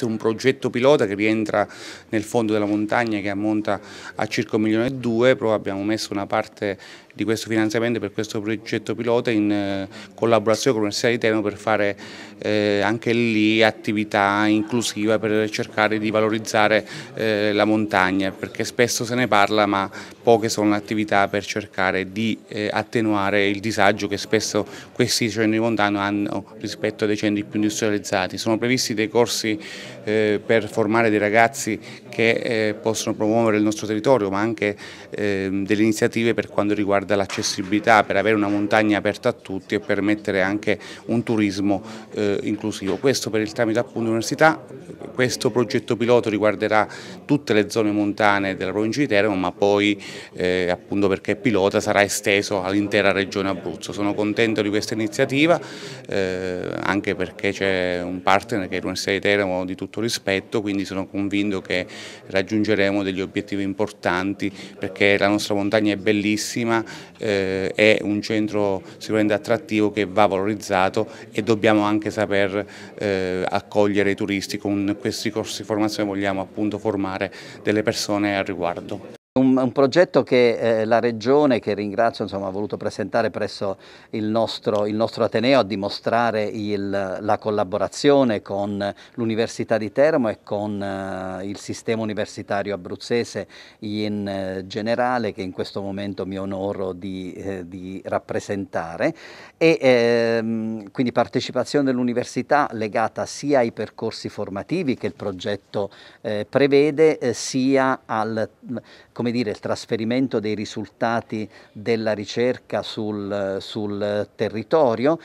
Questo è un progetto pilota che rientra nel fondo della montagna che ammonta a circa 1 milione e 2, però abbiamo messo una parte di questo finanziamento per questo progetto pilota in eh, collaborazione con l'Università di Terno per fare eh, anche lì attività inclusiva per cercare di valorizzare eh, la montagna, perché spesso se ne parla ma poche sono le attività per cercare di eh, attenuare il disagio che spesso questi centri montani hanno rispetto ai centri più industrializzati. Sono previsti dei corsi eh, per formare dei ragazzi che eh, possono promuovere il nostro territorio, ma anche ehm, delle iniziative per quanto riguarda l'accessibilità, per avere una montagna aperta a tutti e permettere anche un turismo eh, inclusivo. Questo per il tramite appunto università, questo progetto pilota riguarderà tutte le zone montane della provincia di Teramo, ma poi eh, appunto perché è pilota sarà esteso all'intera regione Abruzzo. Sono contento di questa iniziativa, eh, anche perché c'è un partner che è l'Università di Teramo di tutto rispetto, quindi sono convinto che raggiungeremo degli obiettivi importanti perché la nostra montagna è bellissima, eh, è un centro sicuramente attrattivo che va valorizzato e dobbiamo anche saper eh, accogliere i turisti con questi corsi di formazione vogliamo appunto formare delle persone al riguardo un, un, progetto che eh, la Regione, che ringrazio, insomma, ha voluto presentare presso il nostro, il nostro Ateneo a dimostrare il, la collaborazione con l'Università di Teramo e con eh, il sistema universitario abruzzese in eh, generale, che in questo momento mi onoro di, eh, di rappresentare. E, ehm, quindi partecipazione dell'università legata sia ai percorsi formativi che il progetto eh, prevede, eh, sia al, come come dire, il trasferimento dei risultati della ricerca sul, sul territorio